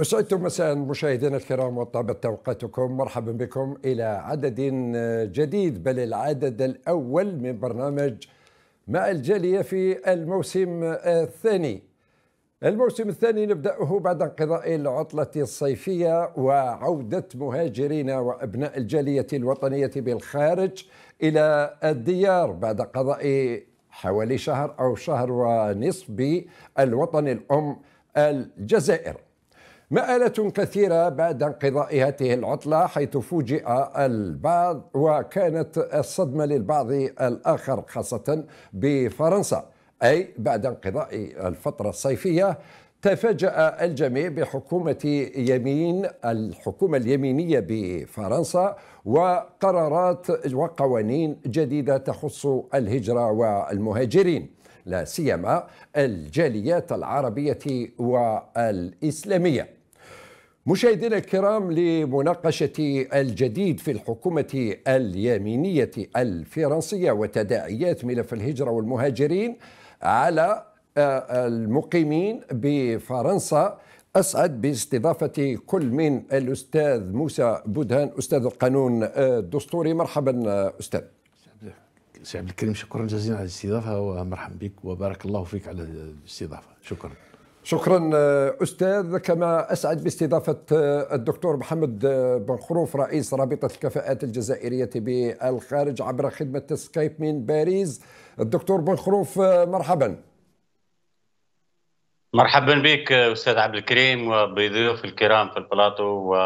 أسعدتم مساء مشاهدينا الكرام وطابت توقيتكم مرحبا بكم إلى عدد جديد بل العدد الأول من برنامج مع الجالية في الموسم الثاني الموسم الثاني نبدأه بعد انقضاء العطلة الصيفية وعودة مهاجرين وأبناء الجالية الوطنية بالخارج إلى الديار بعد قضاء حوالي شهر أو شهر ونصف بالوطن الأم الجزائر مآلة كثيرة بعد انقضاء هذه العطلة حيث فوجئ البعض وكانت الصدمة للبعض الآخر خاصة بفرنسا أي بعد انقضاء الفترة الصيفية تفاجأ الجميع بحكومة يمين الحكومة اليمينية بفرنسا وقرارات وقوانين جديدة تخص الهجرة والمهاجرين لا سيما الجاليات العربية والإسلامية مشاهدينا الكرام لمناقشة الجديد في الحكومة اليمينية الفرنسية وتداعيات ملف الهجرة والمهاجرين على آه، المقيمين بفرنسا أسعد باستضافة كل من الأستاذ موسى بودهان أستاذ القانون الدستوري آه، مرحبا آه، أستاذ سي عبد الكريم شكرا جزيلا على الاستضافه ومرحبا بك وبارك الله فيك على الاستضافه شكرا شكرا آه، استاذ كما اسعد باستضافه آه، الدكتور محمد آه، بن خروف رئيس رابطه الكفاءات الجزائريه بالخارج عبر خدمه سكايب من باريس الدكتور بن خروف مرحبا مرحبا بك استاذ عبد الكريم وبضيوف الكرام في البلاطو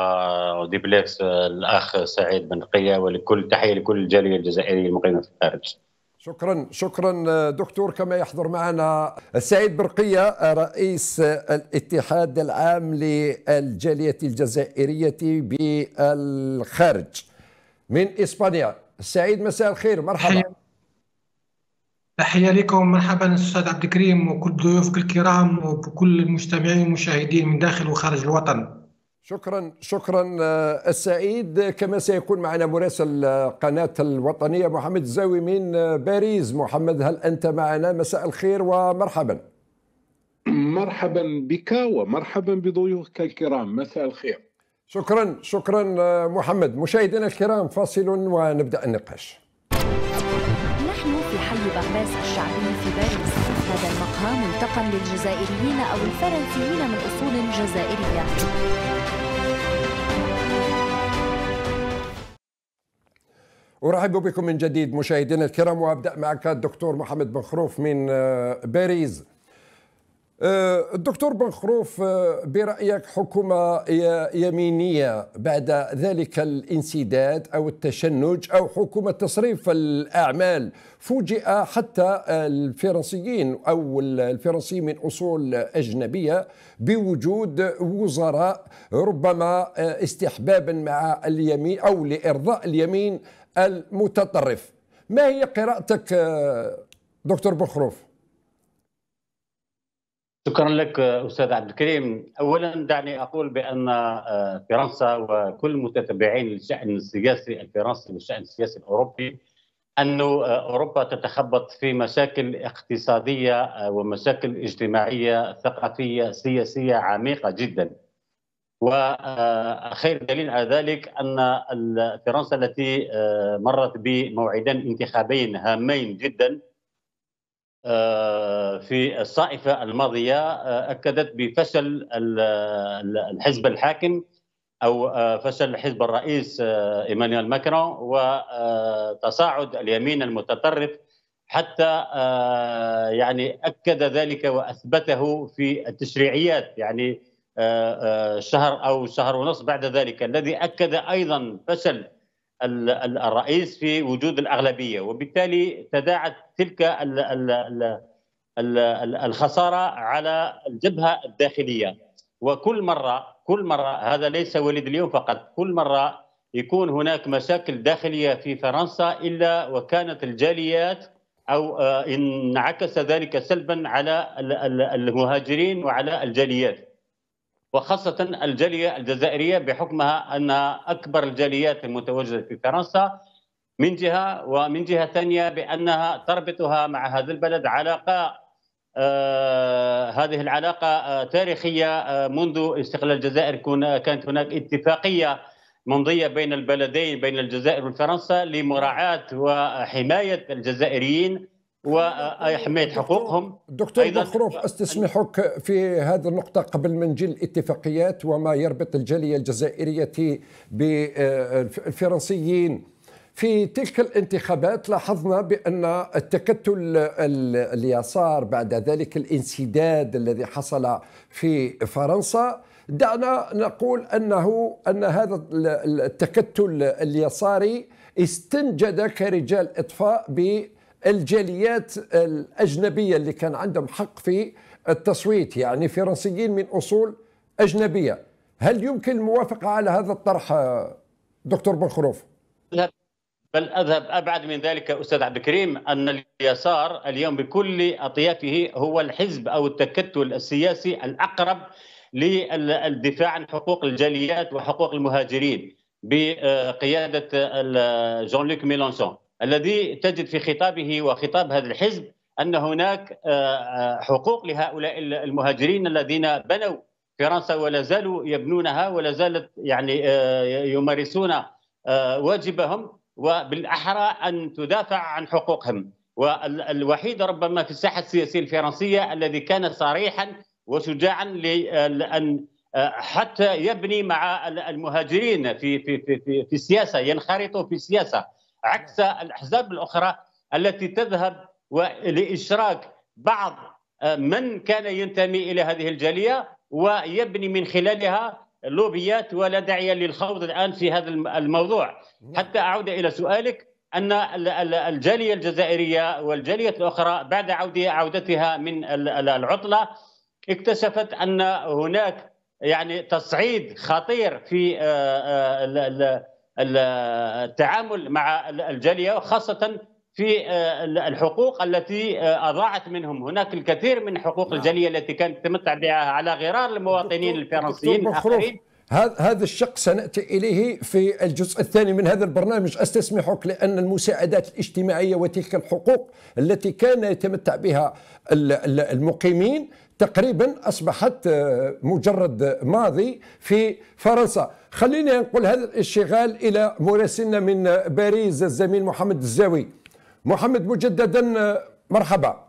وديبليكس الاخ سعيد بن قيه ولكل تحيه لكل الجاليه الجزائريه المقيمه في الخارج شكرا شكرا دكتور كما يحضر معنا السعيد برقية رئيس الاتحاد العام للجالية الجزائرية بالخارج من إسبانيا السعيد مساء الخير مرحبا تحية لكم مرحبا أستاذ عبد الكريم وكل ضيوفك الكرام وكل المستمعين والمشاهدين من داخل وخارج الوطن شكرا شكرا آه، السعيد كما سيكون معنا مراسل آه، قناة الوطنية محمد الزاوي من آه، باريس محمد هل أنت معنا مساء الخير ومرحبا مرحبا بك ومرحبا بضيوفك الكرام مساء الخير شكرا شكرا محمد مشاهدينا الكرام فاصل ونبدأ النقاش نحن في حي بغداد الشعبي في باريس هذا المقهى ملتقى للجزائريين أو الفرنسيين من أصول جزائرية أرحب بكم من جديد مشاهدينا الكرام وأبدأ معك الدكتور محمد بن خروف من آه، باريس آه، الدكتور بن خروف آه، برأيك حكومة يمينية بعد ذلك الانسداد أو التشنج أو حكومة تصريف الأعمال فوجئ حتى الفرنسيين أو الفرنسيين من أصول أجنبية بوجود وزراء ربما آه، استحبابا مع اليمين أو لإرضاء اليمين المتطرف ما هي قراءتك دكتور بن خروف؟ شكرا لك استاذ عبد الكريم اولا دعني اقول بان آه، فرنسا وكل متتبعين الشان السياسي الفرنسي والشان السياسي الاوروبي أن آه، أوروبا تتخبط في مشاكل اقتصادية آه، ومشاكل اجتماعية ثقافية سياسية عميقة جدا وخير دليل على ذلك أن فرنسا التي مرت بموعدين انتخابين هامين جدا آه، في الصائفة الماضية آه، أكدت بفشل الحزب الحاكم أو آه، فشل حزب الرئيس إيمانويل ماكرون وتصاعد اليمين المتطرف حتى يعني أكد ذلك وأثبته في التشريعيات يعني شهر أو شهر ونصف بعد ذلك الذي أكد أيضا فشل الرئيس في وجود الأغلبية وبالتالي تداعت تلك الخسارة على الجبهة الداخلية وكل مرة كل مرة هذا ليس وليد اليوم فقط كل مرة يكون هناك مشاكل داخلية في فرنسا إلا وكانت الجاليات أو آه، انعكس ذلك سلبا على المهاجرين وعلى الجاليات وخاصة الجالية الجزائرية بحكمها أنها أكبر الجاليات المتواجدة في فرنسا من جهة ومن جهة ثانية بأنها تربطها مع هذا البلد علاقة آه هذه العلاقة آه تاريخية آه منذ استقلال الجزائر كانت هناك اتفاقية ممضية بين البلدين بين الجزائر وفرنسا لمراعاة وحماية الجزائريين وحمايه حقوقهم دكتور مخروف استسمحك في هذه النقطه قبل ما نجي الاتفاقيات وما يربط الجاليه الجزائريه بالفرنسيين في تلك الانتخابات لاحظنا بان التكتل اليسار بعد ذلك الانسداد الذي حصل في فرنسا دعنا نقول انه ان هذا التكتل اليساري استنجد كرجال اطفاء ب الجاليات الأجنبية اللي كان عندهم حق في التصويت يعني فرنسيين من أصول أجنبية هل يمكن الموافقة على هذا الطرح دكتور بنخروف؟ لا بل اذهب ابعد من ذلك استاذ عبد الكريم ان اليسار اليوم بكل اطيافه هو الحزب او التكتل السياسي الاقرب للدفاع عن حقوق الجاليات وحقوق المهاجرين بقياده جون لوك ميلونسون الذي تجد في خطابه وخطاب هذا الحزب ان هناك آه، آه، حقوق لهؤلاء المهاجرين الذين بنوا فرنسا ولا زالوا يبنونها ولا زالت يعني آه، يمارسون واجبهم وبالاحرى ان تدافع عن حقوقهم والوحيد ربما في الساحه السياسيه الفرنسيه الذي كان صريحا وشجاعا لان حتى يبني مع المهاجرين في في في في السياسه ينخرطوا في السياسه عكس الاحزاب الاخرى التي تذهب لاشراك بعض آه، من كان ينتمي الى هذه الجاليه ويبني من خلالها لوبيات ولا داعي للخوض الان في هذا الموضوع نعم. حتى اعود الى سؤالك ان الجاليه الجزائريه والجاليه الاخرى بعد عودتها من العطله اكتشفت ان هناك يعني تصعيد خطير في آه، آه، التعامل مع الجاليه خاصه في آه، الحقوق التي آه، اضاعت منهم، هناك الكثير من حقوق نعم. الجاليه التي كانت تتمتع بها على غرار المواطنين الفرنسيين الاخرين هذا الشق سناتي اليه في الجزء الثاني من هذا البرنامج استسمحك لان المساعدات الاجتماعيه وتلك الحقوق التي كان يتمتع بها المقيمين تقريبا أصبحت آه، مجرد ماضي في فرنسا خليني نقول هذا الاشتغال إلى مراسلنا من باريس الزميل محمد الزاوي محمد مجددا آه، مرحبا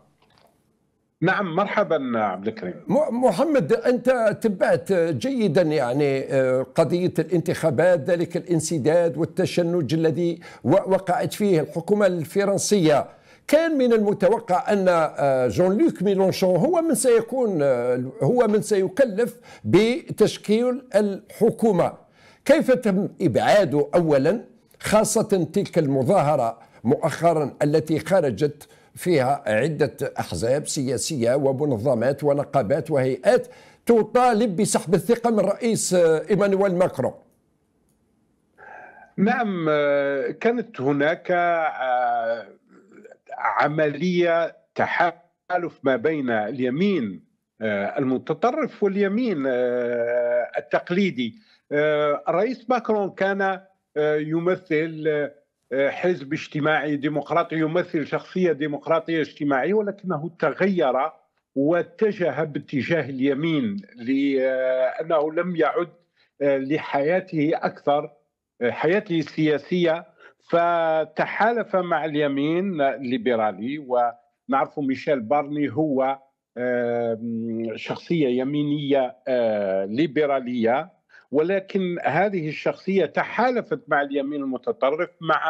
نعم مرحبا عبد الكريم محمد انت تبعت جيدا يعني آه، قضيه الانتخابات ذلك الانسداد والتشنج الذي وقعت فيه الحكومه الفرنسيه كان من المتوقع أن آه، جون لوك ميلونشون هو من سيكون آه، هو من سيكلف بتشكيل الحكومة كيف تم إبعاده أولا خاصة تلك المظاهرة مؤخرا التي خرجت فيها عدة أحزاب سياسية ومنظمات ونقابات وهيئات تطالب بسحب الثقة من رئيس آه، إيمانويل ماكرون نعم كانت هناك عمليه تحالف ما بين اليمين آه، المتطرف واليمين آه، التقليدي آه، الرئيس ماكرون كان يمثل حزب اجتماعي ديمقراطي يمثل شخصيه ديمقراطيه اجتماعيه ولكنه تغير واتجه باتجاه اليمين لانه لم يعد لحياته اكثر حياته السياسيه فتحالف مع اليمين الليبرالي ونعرف ميشيل بارني هو شخصية يمينية آه، ليبرالية ولكن هذه الشخصية تحالفت مع اليمين المتطرف مع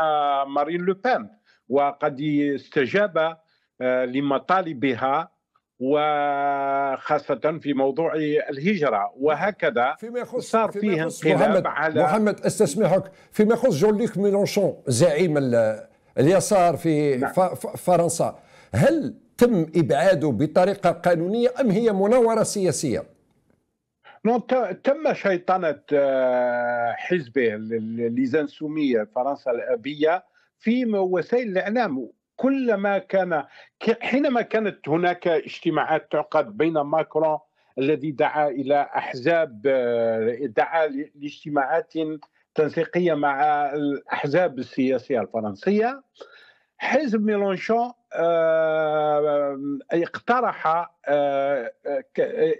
مارين لوبان وقد استجاب آه، لمطالبها وخاصة في موضوع الهجرة وهكذا فيما يخص صار فيه انقلاب محمد على محمد استسمحك فيما يخص جون لوك ميلونشون زعيم اليسار في نعم. فرنسا هل تم إبعاده بطريقة قانونية أم هي مناورة سياسية؟ تم شيطنة آه، حزبه ليزانسومية فرنسا الأبية في وسائل الإعلام كلما كان حينما كانت هناك اجتماعات تعقد بين ماكرون الذي دعا الى احزاب دعا لاجتماعات تنسيقيه مع الاحزاب السياسيه الفرنسيه حزب ميلونشون آه، اقترح آه،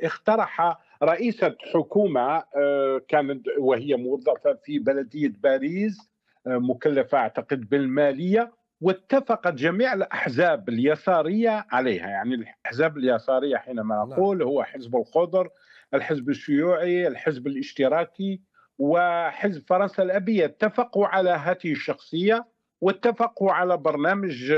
اقترح رئيسة حكومة آه، كانت وهي موظفة في بلدية باريس مكلفة أعتقد بالمالية واتفقت جميع الاحزاب اليساريه عليها يعني الاحزاب اليساريه حينما نقول نعم. هو حزب الخضر الحزب الشيوعي الحزب الاشتراكي وحزب فرنسا الابيه اتفقوا على هذه الشخصيه واتفقوا على برنامج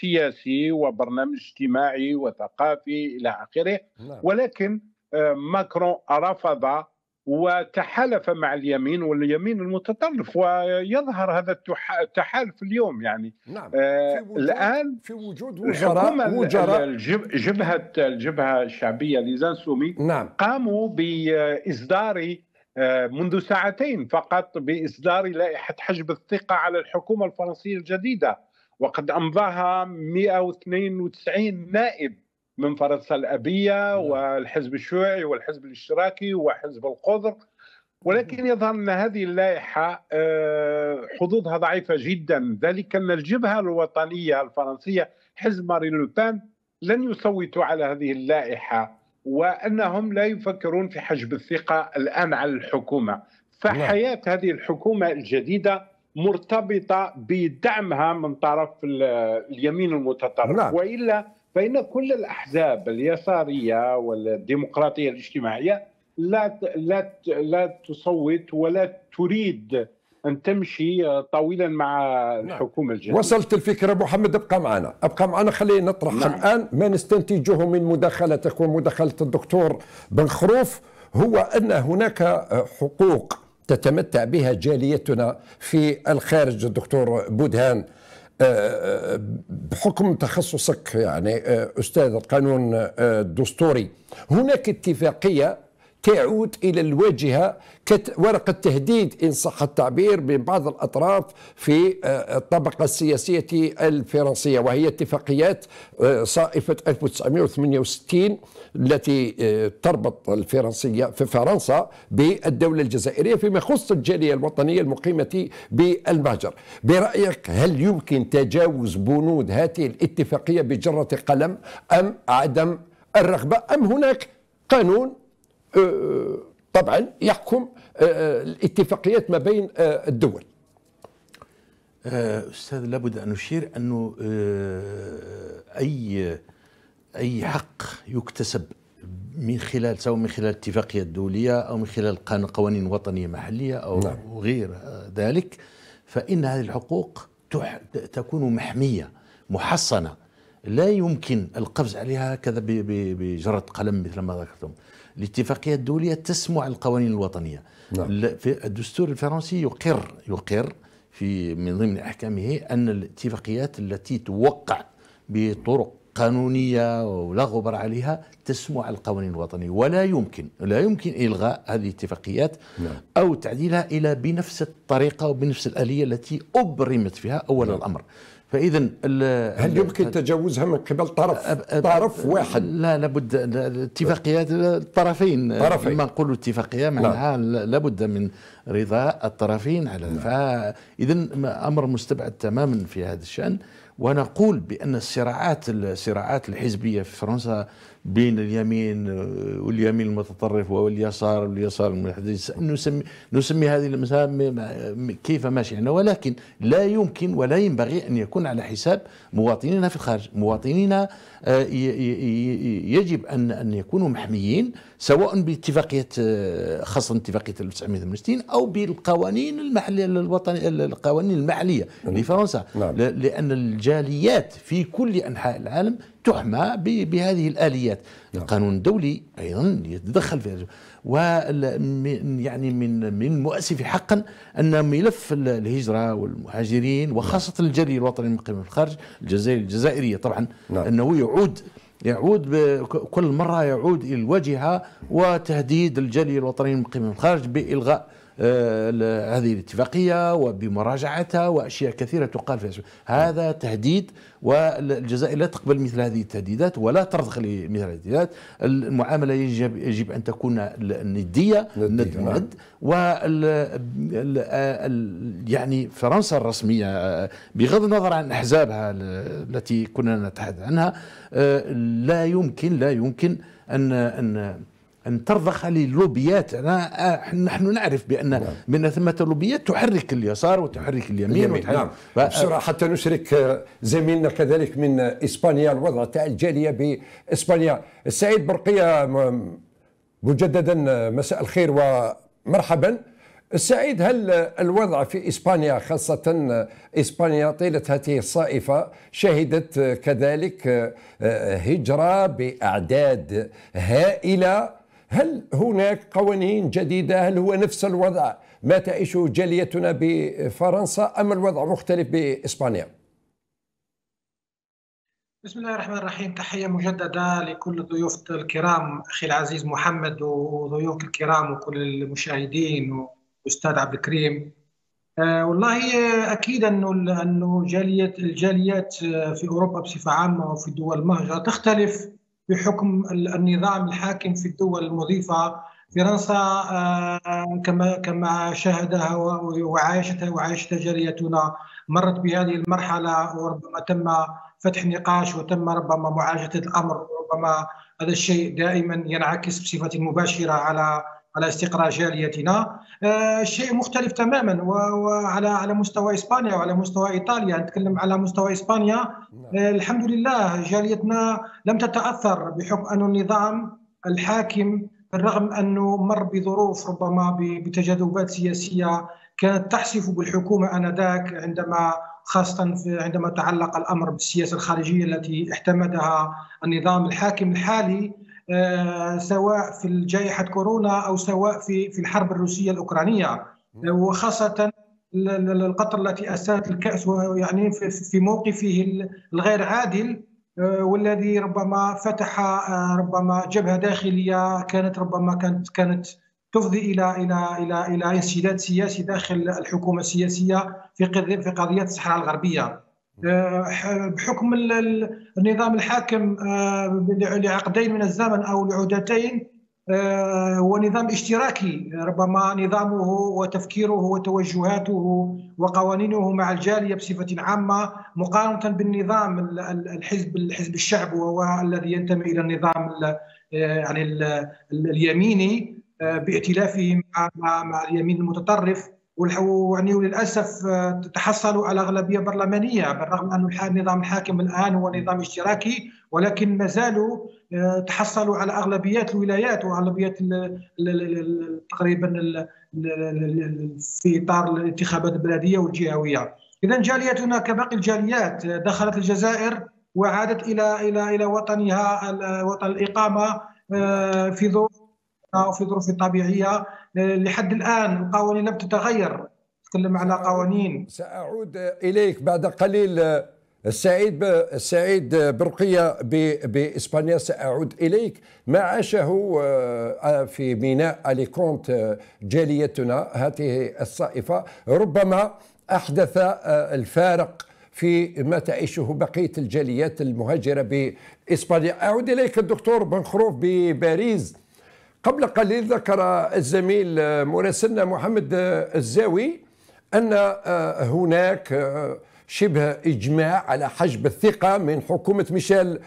سياسي وبرنامج اجتماعي وثقافي الى اخره نعم. ولكن آه، ماكرون رفض وتحالف مع اليمين واليمين المتطرف ويظهر هذا التحالف اليوم يعني نعم. آه في وجود الان في وجود وزراء وجراء جبهه الجبهه الشعبيه ليزان سومي نعم. قاموا باصدار آه، منذ ساعتين فقط باصدار لائحه حجب الثقه على الحكومه الفرنسيه الجديده وقد امضاها 192 نائب من فرنسا الأبية نعم. والحزب الشيوعي والحزب الاشتراكي وحزب القدر ولكن يظهر أن هذه اللائحة آه، حظوظها ضعيفة جدا ذلك أن الجبهة الوطنية الفرنسية حزب مارين لوبان لن يصوتوا على هذه اللائحة وأنهم لا يفكرون في حجب الثقة الآن على الحكومة فحياة نعم. هذه الحكومة الجديدة مرتبطه بدعمها من طرف اليمين المتطرف نعم. والا فإن كل الأحزاب اليسارية والديمقراطية الاجتماعية لا لا لا تصوت ولا تريد ان تمشي طويلا مع نعم. الحكومه الجديده وصلت الفكره محمد ابقى معنا ابقى معنا خلينا نطرح نعم. الان ما نستنتجه من مداخلتك ومداخله الدكتور بن خروف هو ان هناك حقوق تتمتع بها جاليتنا في الخارج الدكتور بودهان بحكم تخصصك يعني استاذ القانون الدستوري هناك اتفاقيه تعود إلى الواجهة كورقة تهديد إن صح التعبير من بعض الأطراف في آه، الطبقة السياسية الفرنسية وهي اتفاقيات آه، صائفة 1968 التي آه، تربط الفرنسية في فرنسا بالدولة الجزائرية فيما يخص الجالية الوطنية المقيمة بالمهجر برأيك هل يمكن تجاوز بنود هذه الاتفاقية بجرة قلم أم عدم الرغبة أم هناك قانون أه، أه، طبعا يحكم أه، الاتفاقيات ما بين الدول استاذ لابد ان نشير انه اي اي حق يكتسب من خلال سواء من خلال اتفاقيه دوليه او من خلال قوانين وطنيه محليه او نعم. غير ذلك فان هذه الحقوق تكون محميه محصنه لا يمكن القفز عليها هكذا بجرة قلم مثل ما ذكرتم الاتفاقية الدولية تسمع القوانين الوطنية نعم. الدستور الفرنسي يقر يقر في من ضمن أحكامه أن الاتفاقيات التي توقع بطرق قانونية ولا غبار عليها تسمع القوانين الوطنية ولا يمكن لا يمكن إلغاء هذه الاتفاقيات نعم. أو تعديلها إلى بنفس الطريقة وبنفس الآلية التي أبرمت فيها أول نعم. الأمر فاذا هل يمكن تجاوزها من قبل طرف طرف واحد لا لابد الاتفاقيات الطرفين طرفين لما نقولوا اتفاقيه معناها لا. لابد من رضا الطرفين على فاذا امر مستبعد تماما في هذا الشان ونقول بان الصراعات الصراعات الحزبيه في فرنسا بين اليمين آه، واليمين المتطرف واليسار واليسار المتحدث نسمي نسمي هذه المسام كيف ما شئنا يعني. ولكن لا يمكن ولا ينبغي ان يكون على حساب مواطنينا في الخارج مواطنينا آه، يجب ان ان يكونوا محميين سواء باتفاقيه آه، خاصه اتفاقيه 1968 او بالقوانين المحليه الوطنيه القوانين المحليه نعم. لفرنسا نعم. لان الجاليات في كل انحاء العالم تحمى بهذه الاليات نعم. القانون الدولي ايضا يتدخل في هذا و يعني من من مؤسف حقا ان ملف الهجره والمهاجرين وخاصه نعم. الجاليه الوطني المقيم في الخارج الجزائر الجزائريه طبعا نعم. انه يعود يعود كل مره يعود الى الواجهه وتهديد الجاليه الوطنيه من في الخارج بالغاء آه، هذه الاتفاقية وبمراجعتها وأشياء كثيرة تقال في هذا تهديد والجزائر لا تقبل مثل هذه التهديدات ولا ترضخ لمثل هذه التهديدات المعاملة يجب, يجب أن تكون ندية ند نعم. ند و آه، يعني فرنسا الرسمية آه، بغض النظر عن أحزابها التي كنا نتحدث عنها لا يمكن لا يمكن أن أن ان ترضخ للوبيات أنا آه، نحن نعرف بان نعم. من بان ثمه لوبيات تحرك اليسار وتحرك اليمين, اليمين نعم. بسرعه حتى نشرك آه، زميلنا كذلك من اسبانيا الوضع تاع الجاليه باسبانيا السعيد برقيه مجددا آه، مساء الخير ومرحبا السعيد هل الوضع في إسبانيا خاصة إسبانيا طيلة هذه الصائفة شهدت كذلك هجرة بأعداد هائلة هل هناك قوانين جديدة هل هو نفس الوضع ما تعيشه جاليتنا بفرنسا أم الوضع مختلف بإسبانيا بسم الله الرحمن الرحيم تحية مجددة لكل الضيوف الكرام أخي العزيز محمد وضيوفك الكرام وكل المشاهدين والأستاذ عبد الكريم آه والله أكيد أنه أنه جالية الجاليات في أوروبا بصفة عامة وفي دول المهجر تختلف بحكم النظام الحاكم في الدول المضيفه فرنسا آه، كما كما شاهدها وعايشتها وعايشتها جاليتنا مرت بهذه المرحله وربما تم فتح نقاش وتم ربما معالجه الامر ربما هذا الشيء دائما ينعكس بصفه مباشره على على استقرار جاليتنا آه، شيء مختلف تماما وعلى على مستوى اسبانيا وعلى مستوى ايطاليا نتكلم على مستوى اسبانيا نعم. آه، الحمد لله جاليتنا لم تتاثر بحكم ان النظام الحاكم بالرغم انه مر بظروف ربما بتجاذبات سياسيه كانت تحسف بالحكومه انذاك عندما خاصة عندما تعلق الأمر بالسياسة الخارجية التي احتمدها النظام الحاكم الحالي آه، سواء في جائحة كورونا أو سواء في في الحرب الروسية الأوكرانية وخاصة القطر التي أسات الكأس يعني في موقفه الغير عادل آه، والذي ربما فتح آه، ربما جبهة داخلية كانت ربما كانت كانت تفضي الى الى الى الى انسداد سياسي داخل الحكومه السياسيه في في قضيه الصحراء الغربيه. بحكم النظام الحاكم آه، لعقدين من الزمن او لعودتين آه، هو نظام اشتراكي ربما نظامه وتفكيره وتوجهاته وقوانينه مع الجاليه بصفه عامه مقارنه بالنظام الحزب الحزب الشعب وهو الذي ينتمي الى النظام آه، يعني اليميني بائتلافه مع مع اليمين المتطرف ويعني وللاسف تحصلوا على اغلبيه برلمانيه بالرغم ان النظام الحاكم الان هو نظام اشتراكي ولكن ما زالوا تحصلوا على اغلبيات الولايات واغلبيات تقريبا في اطار الانتخابات البلديه والجهويه. اذا جاليتنا كباقي الجاليات دخلت الجزائر وعادت الى الى الى وطنها وطن الاقامه في ظروف وفي ظروف طبيعيه لحد الان القوانين لم تتغير نتكلم على قوانين ساعود اليك بعد قليل السعيد السعيد برقية بإسبانيا سأعود إليك ما عاشه آه، في ميناء أليكونت آه، جاليتنا هذه الصائفة ربما أحدث آه، الفارق في ما تعيشه بقية الجاليات المهاجرة بإسبانيا أعود إليك الدكتور بن خروف بباريس قبل قليل ذكر الزميل آه، مراسلنا محمد آه، الزاوي أن آه، هناك شبه إجماع على حجب الثقة من حكومة ميشيل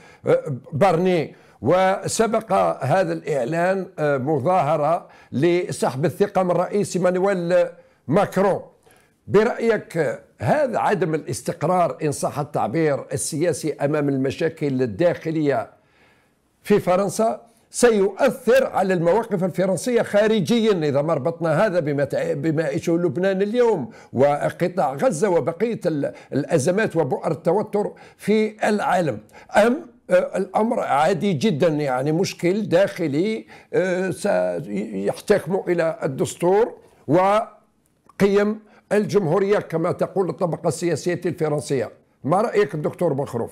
بارني وسبق هذا الإعلان مظاهرة لسحب الثقة من رئيس مانويل ماكرون برأيك هذا عدم الاستقرار إن صح التعبير السياسي أمام المشاكل الداخلية في فرنسا سيؤثر على المواقف الفرنسية خارجيا إذا ما ربطنا هذا بما بما يعيشه لبنان اليوم وقطاع غزة وبقية الأزمات وبؤر التوتر في العالم أم آه، الامر عادي جدا يعني مشكل داخلي آه، سيحتكم الى الدستور وقيم الجمهوريه كما تقول الطبقه السياسيه الفرنسيه ما رايك الدكتور بخروف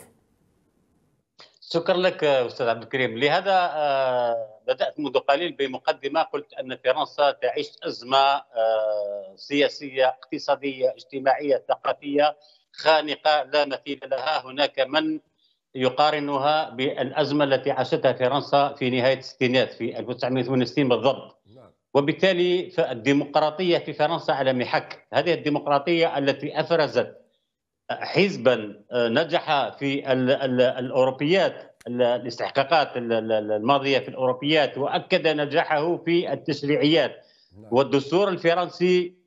شكرا لك استاذ عبد الكريم لهذا آه، بدات منذ قليل بمقدمه قلت ان فرنسا تعيش ازمه آه، سياسيه اقتصاديه اجتماعيه ثقافيه خانقه لا مثيل لها هناك من يقارنها بالازمه التي عاشتها فرنسا في نهايه الستينات في 1968 بالضبط نعم. وبالتالي فالديمقراطيه في فرنسا على محك هذه الديمقراطيه التي افرزت حزبا آه، نجح في الاوروبيات الاستحقاقات الماضيه في الاوروبيات واكد نجاحه في التشريعيات نعم. والدستور الفرنسي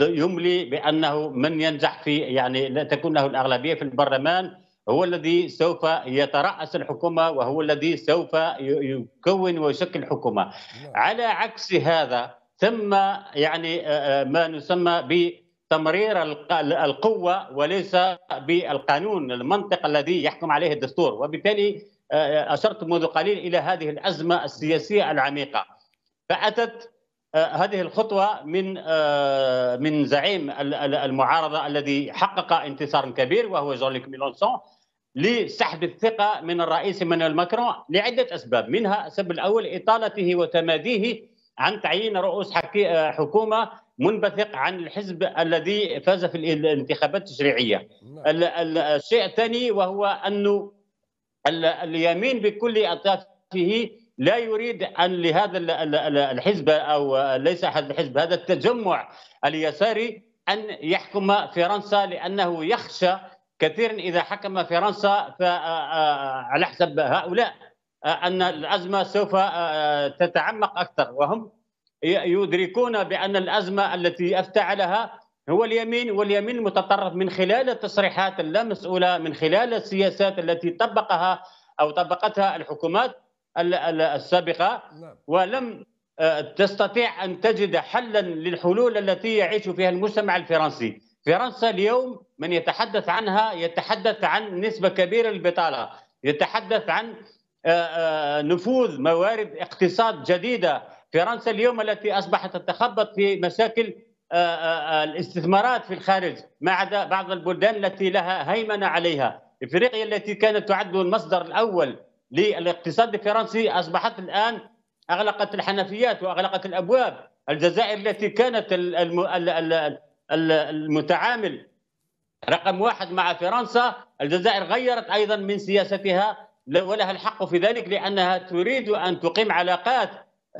يملي بانه من ينجح في يعني لا تكون له الاغلبيه في البرلمان هو الذي سوف يترأس الحكومه وهو الذي سوف يكون ويشكل حكومه نعم. على عكس هذا ثم يعني آه، آه، ما نسمى ب تمرير القوه وليس بالقانون المنطق الذي يحكم عليه الدستور وبالتالي اشرت منذ قليل الى هذه الازمه السياسيه العميقه فاتت هذه الخطوه من من زعيم المعارضه الذي حقق انتصار كبير وهو جون ميلونسون لسحب الثقه من الرئيس من ماكرون لعده اسباب منها السبب الاول اطالته وتماديه عن تعيين رؤوس آه، حكومه منبثق عن الحزب الذي فاز في الانتخابات التشريعيه. نعم. الشيء الثاني وهو انه اليمين بكل اطيافه لا يريد ان لهذا الحزب او ليس هذا الحزب هذا التجمع اليساري ان يحكم فرنسا لانه يخشى كثيرا اذا حكم فرنسا آه، آه، على حسب هؤلاء ان الازمه سوف آه، آه، تتعمق اكثر وهم يدركون بان الازمه التي افتعلها هو اليمين واليمين المتطرف من خلال التصريحات اللامسؤوله من خلال السياسات التي طبقها او طبقتها الحكومات السابقه نعم. ولم آه، تستطيع ان تجد حلا للحلول التي يعيش فيها المجتمع الفرنسي. فرنسا اليوم من يتحدث عنها يتحدث عن نسبه كبيره للبطاله، يتحدث عن آه، آه، نفوذ موارد اقتصاد جديده فرنسا اليوم التي اصبحت تتخبط في مشاكل آه، الاستثمارات في الخارج ما عدا بعض البلدان التي لها هيمنه عليها افريقيا التي كانت تعد المصدر الاول للاقتصاد الفرنسي اصبحت الان اغلقت الحنفيات واغلقت الابواب الجزائر التي كانت المتعامل رقم واحد مع فرنسا الجزائر غيرت ايضا من سياستها ولها الحق في ذلك لانها تريد ان تقيم علاقات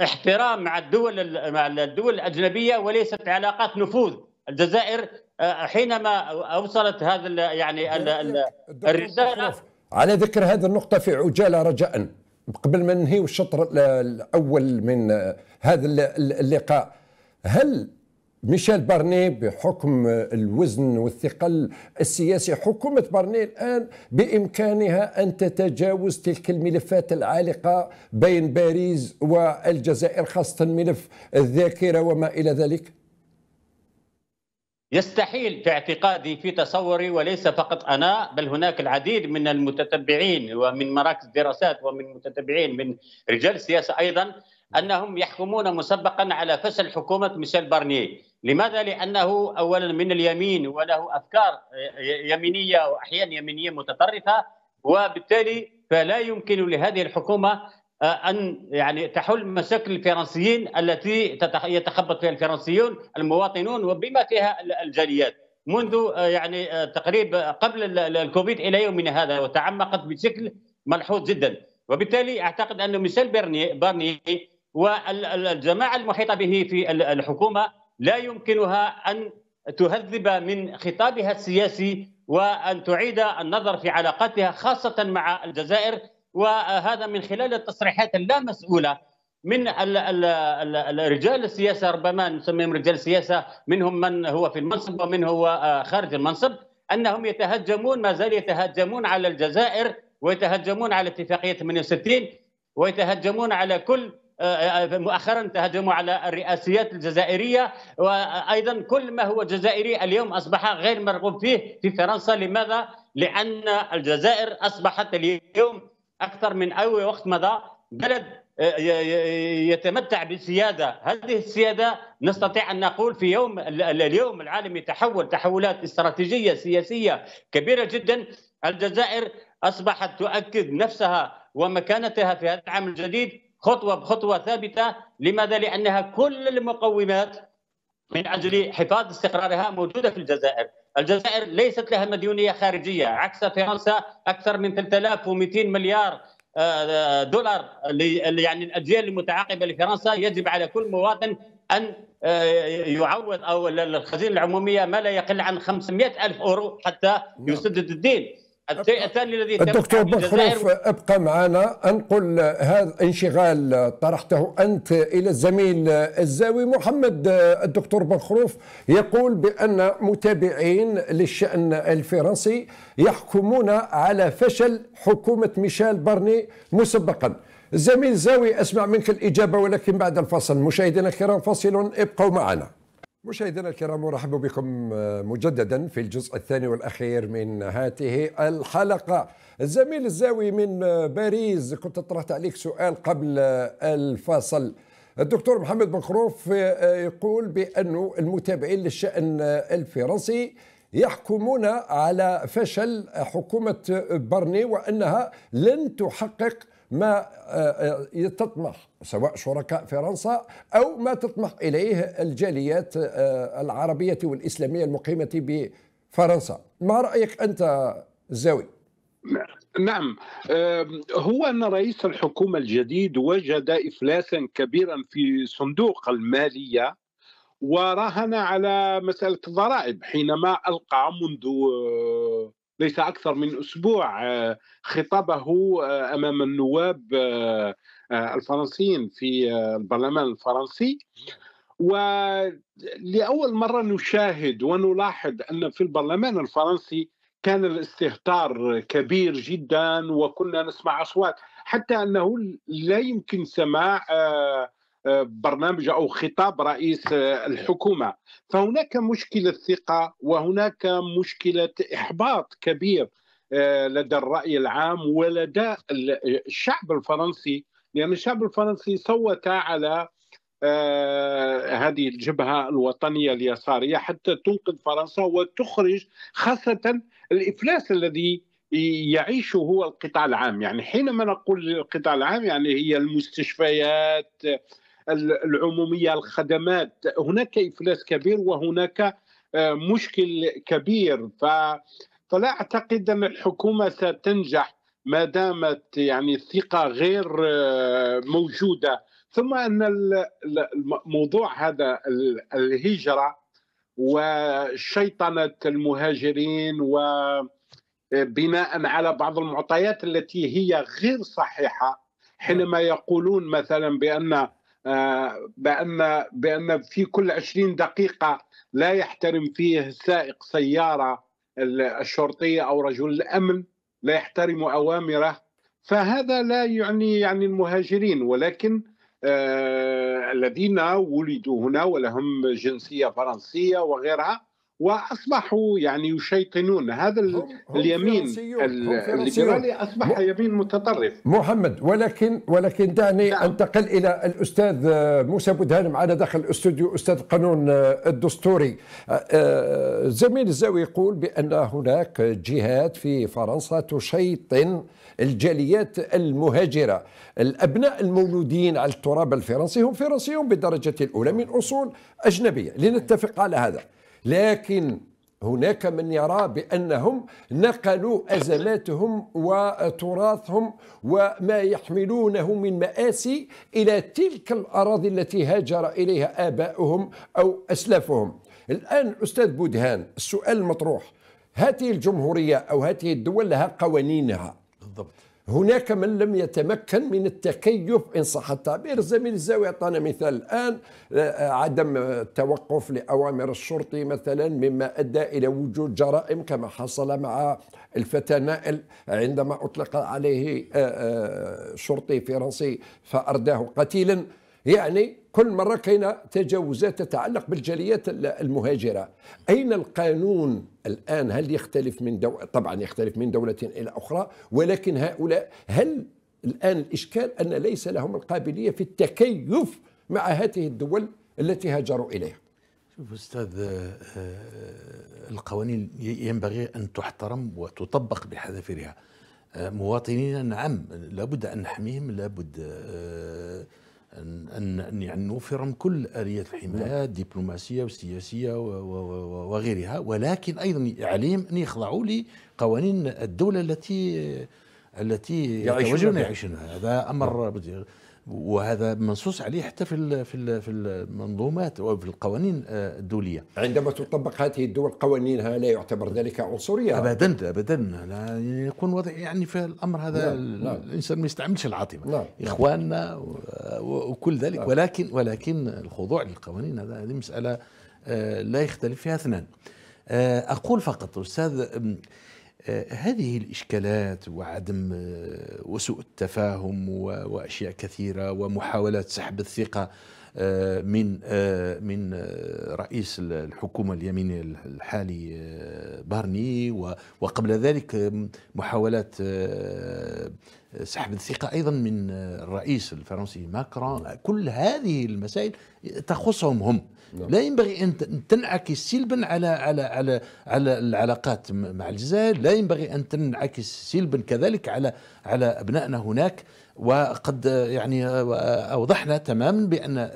احترام مع الدول مع الدول الاجنبيه وليست علاقات نفوذ الجزائر آه، حينما اوصلت هذا يعني الرساله على ذكر هذه النقطه في عجاله رجاء قبل ما ننهي الشطر الاول من هذا اللقاء هل ميشيل بارني بحكم الوزن والثقل السياسي حكومة بارني الآن بإمكانها أن تتجاوز تلك الملفات العالقة بين باريس والجزائر خاصة ملف الذاكرة وما إلى ذلك يستحيل في اعتقادي في تصوري وليس فقط انا بل هناك العديد من المتتبعين ومن مراكز دراسات ومن متتبعين من رجال السياسه ايضا انهم يحكمون مسبقا على فشل حكومه ميشيل بارنيه لماذا؟ لأنه أولا من اليمين وله أفكار يمينية وأحيانا يمينية متطرفة وبالتالي فلا يمكن لهذه الحكومة آه، أن يعني تحل مشاكل الفرنسيين التي يتخبط فيها الفرنسيون المواطنون وبما فيها الجاليات منذ آه، يعني آه، تقريبا قبل الكوفيد الى يومنا هذا وتعمقت بشكل ملحوظ جدا وبالتالي اعتقد ان ميشيل بارني بارني والجماعه المحيطه به في الحكومه لا يمكنها ان تهذب من خطابها السياسي وان تعيد النظر في علاقاتها خاصه مع الجزائر وهذا من خلال التصريحات اللامسؤوله من الرجال رجال السياسه ربما نسميهم رجال السياسه منهم من هو في المنصب ومن هو آه، خارج المنصب انهم يتهجمون ما زالوا يتهجمون على الجزائر ويتهجمون على اتفاقيه 68 ويتهجمون على كل مؤخرا تهجموا على الرئاسيات الجزائريه وايضا كل ما هو جزائري اليوم اصبح غير مرغوب فيه في فرنسا لماذا؟ لان الجزائر اصبحت اليوم اكثر من اي وقت مضى بلد آه، يتمتع بسيادة هذه السيادة نستطيع أن نقول في يوم اليوم العالمي تحول تحولات استراتيجية سياسية كبيرة جدا الجزائر أصبحت تؤكد نفسها ومكانتها في هذا العام الجديد خطوه بخطوه ثابته لماذا؟ لانها كل المقومات من اجل حفاظ استقرارها موجوده في الجزائر، الجزائر ليست لها مديونيه خارجيه عكس فرنسا اكثر من 3200 مليار آه، آه، دولار يعني الاجيال المتعاقبه لفرنسا يجب على كل مواطن ان آه، يعوض او الخزينه العموميه ما لا يقل عن 500 الف اورو حتى نعم. يسدد الدين الشيء الثاني الذي الدكتور بخروف ابقى معنا انقل هذا انشغال طرحته انت الى الزميل الزاوي محمد الدكتور بخروف يقول بان متابعين للشان الفرنسي يحكمون على فشل حكومه ميشيل بارني مسبقا الزميل زاوي اسمع منك الاجابه ولكن بعد الفصل مشاهدينا الكرام فاصل ابقوا معنا مشاهدينا الكرام ارحب بكم آه، مجددا في الجزء الثاني والاخير من هذه الحلقه. الزميل الزاوي من آه، باريس كنت طرحت عليك سؤال قبل آه، الفاصل. الدكتور محمد بنخروف يقول بانه المتابعين للشان الفرنسي يحكمون على فشل حكومه برني وانها لن تحقق ما آه، آه، تطمح سواء شركاء فرنسا أو ما تطمح إليه الجاليات آه، العربية والإسلامية المقيمة بفرنسا ما رأيك أنت زاوي؟ نعم هو أن رئيس الحكومة الجديد وجد إفلاسا كبيرا في صندوق المالية وراهن على مسألة الضرائب حينما ألقى منذ ليس أكثر من أسبوع آه، خطابه آه، أمام النواب آه، الفرنسيين في البرلمان الفرنسي ولأول مرة نشاهد ونلاحظ أن في البرلمان الفرنسي كان الاستهتار كبير جدا وكنا نسمع أصوات حتى أنه لا يمكن سماع آه برنامج او خطاب رئيس الحكومه فهناك مشكله ثقه وهناك مشكله احباط كبير آه، لدى الراي العام ولدى الشعب الفرنسي لان يعني الشعب الفرنسي صوت على آه، هذه الجبهه الوطنيه اليساريه حتى تنقذ فرنسا وتخرج خاصه الافلاس الذي يعيشه هو القطاع العام يعني حينما نقول القطاع العام يعني هي المستشفيات العموميه الخدمات هناك افلاس كبير وهناك آه، مشكل كبير ف فلا اعتقد ان الحكومه ستنجح ما دامت يعني الثقه غير آه، موجوده ثم ان الموضوع هذا الهجره وشيطنه المهاجرين و آه، بناء على بعض المعطيات التي هي غير صحيحه حينما يقولون مثلا بان آه، بان بان في كل 20 دقيقه لا يحترم فيه سائق سياره الشرطيه او رجل الامن لا يحترم اوامره فهذا لا يعني يعني المهاجرين ولكن آه، الذين ولدوا هنا ولهم جنسيه فرنسيه وغيرها واصبحوا يعني يشيطنون هذا هم اليمين الليبرالي اصبح يمين متطرف محمد ولكن ولكن دعني نعم. انتقل الى الاستاذ آه، موسى بودهان معنا داخل الاستوديو استاذ القانون آه، الدستوري آه، زميل الزاوي يقول بان هناك جهات في فرنسا تشيطن الجاليات المهاجره الابناء المولودين على التراب الفرنسي هم فرنسيون بالدرجه الاولى من اصول اجنبيه لنتفق على هذا لكن هناك من يرى بأنهم نقلوا أزماتهم وتراثهم وما يحملونه من مآسي إلى تلك الأراضي التي هاجر إليها آباؤهم أو أسلافهم الآن أستاذ بودهان السؤال المطروح هذه الجمهورية أو هذه الدول لها قوانينها بالضبط هناك من لم يتمكن من التكيف إن صح التعبير زميل الزاوية أعطانا مثال الآن آه، آه، عدم التوقف لأوامر الشرطي مثلا مما أدى إلى وجود جرائم كما حصل مع الفتى نائل عندما أطلق عليه آه، شرطي فرنسي فأرداه قتيلا يعني كل مرة كاين تجاوزات تتعلق بالجاليات المهاجرة أين القانون الآن هل يختلف من دو... طبعا يختلف من دولة إلى أخرى ولكن هؤلاء هل الآن الإشكال أن ليس لهم القابلية في التكيف مع هذه الدول التي هاجروا إليها شوف أستاذ آه، آه، القوانين ينبغي أن تحترم وتطبق بحذافيرها آه، مواطنين نعم لابد أن نحميهم لابد أن أن يعني نوفرهم كل آليات الحماية الدبلوماسية نعم. والسياسية وغيرها ولكن أيضا عليهم أن يخضعوا لقوانين الدولة التي التي يتوجهون يعيشونها هذا أمر نعم. بدير. وهذا منصوص عليه حتى في في في المنظومات وفي القوانين آه، الدوليه عندما تطبق هذه الدول قوانينها لا يعتبر ذلك عنصريه ابدا ابدا لا يكون وضع يعني في الامر هذا نعم، لا لا نعم. الانسان ما يستعملش العاطفه نعم. نعم. اخواننا وكل ذلك ولكن ولكن الخضوع للقوانين هذا هذه مساله آه، لا يختلف فيها اثنان آه، اقول فقط استاذ هذه الإشكالات وعدم آه، وسوء التفاهم وأشياء كثيرة ومحاولات سحب الثقة آه، من آه، من رئيس الحكومه اليمينيه الحالي بارني وقبل ذلك محاولات سحب الثقه ايضا من الرئيس الفرنسي ماكرون كل هذه المسائل تخصهم هم نعم. لا ينبغي ان تنعكس سلبا على على على على العلاقات مع الجزائر لا ينبغي ان تنعكس سلبا كذلك على على ابنائنا هناك وقد يعني اوضحنا تماما بان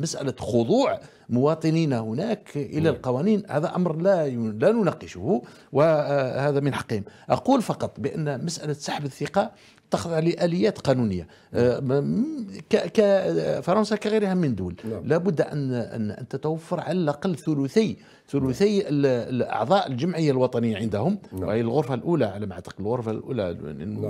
مساله خضوع مواطنين هناك الى نعم. القوانين هذا امر لا لا نناقشه وهذا من حقهم اقول فقط بان مساله سحب الثقه تخضع لآليات قانونية نعم. آه، كفرنسا كغيرها من دول نعم. لابد أن أن تتوفر على الأقل ثلثي ثلثي الأعضاء الجمعية الوطنية عندهم وهي الغرفة الأولى على ما أعتقد الغرفة الأولى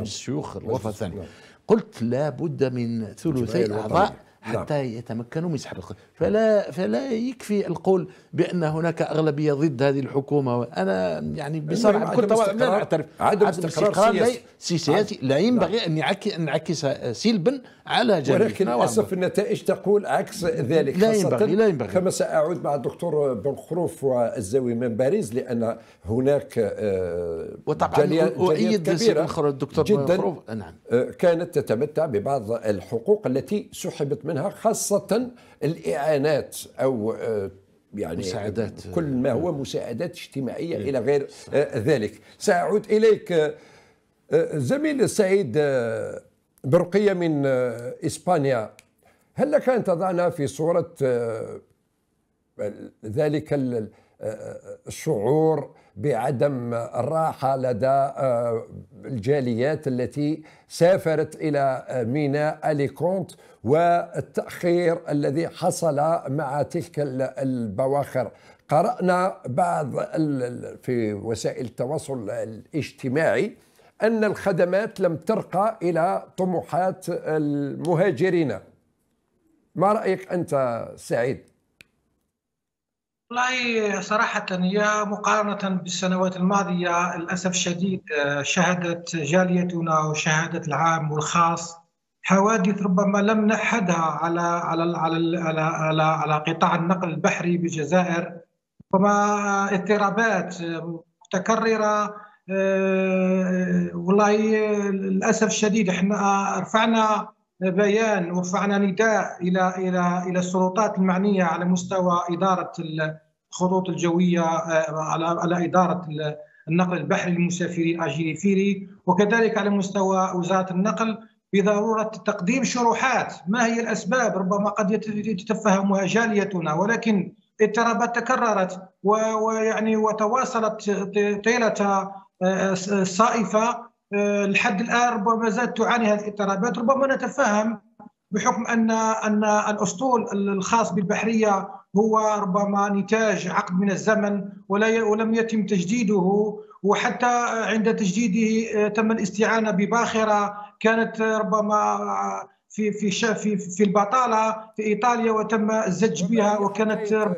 الشيوخ الغرفة الثانية قلت لابد من ثلثي أعضاء نعم. حتى نعم. يتمكنوا من سحب القوى نعم. فلا فلا يكفي القول بان هناك اغلبيه ضد هذه الحكومه يعني انا يعني بصراحه بكل طبعا لا اعترف عدم, استقرار سياسي, سياسي لا نعم. ينبغي نعم. ان يعكس نعكس سلبا على جميع ولكن للاسف النتائج تقول عكس ذلك لا ينبغي لا ينبغي كما ساعود مع الدكتور بن خروف والزاوي من باريس لان هناك آه، وطبعا اؤيد الدكتور جدا خروف نعم آه، كانت تتمتع ببعض الحقوق التي سحبت منها خاصة الإعانات أو آه، يعني مساعدات كل ما هو نعم. مساعدات اجتماعية نعم. إلى غير آه، ذلك سأعود إليك آه، زميل سعيد برقية من إسبانيا هل لك أن تضعنا في صورة ذلك الشعور بعدم الراحه لدى آه، الجاليات التي سافرت الى آه، ميناء اليكونت والتاخير الذي حصل مع تلك البواخر قرانا بعض في وسائل التواصل الاجتماعي ان الخدمات لم ترقى الى طموحات المهاجرين ما رايك انت سعيد والله صراحة هي مقارنة بالسنوات الماضية للأسف الشديد آه، شهدت جاليتنا وشهدت العام والخاص حوادث ربما لم نحدها على على على على, على, على قطاع النقل البحري بالجزائر ربما اضطرابات آه، متكررة آه، والله للأسف الشديد احنا رفعنا بيان وفعنا نداء الى الى الى السلطات المعنيه على مستوى اداره الخطوط الجويه آه، على على اداره النقل البحري للمسافرين اجيري فيري وكذلك على مستوى وزاره النقل بضروره تقديم شروحات ما هي الاسباب ربما قد يتفهمها جاليتنا ولكن اضطرابات تكررت ويعني وتواصلت طيله صائفه آه، آه، لحد الان ربما زالت تعاني هذه الاضطرابات ربما نتفهم بحكم ان ان الاسطول الخاص بالبحريه هو ربما نتاج عقد من الزمن ولا ولم يتم تجديده وحتى عند تجديده آه، تم الاستعانه بباخره كانت ربما في في في في البطاله في ايطاليا وتم الزج بها وكانت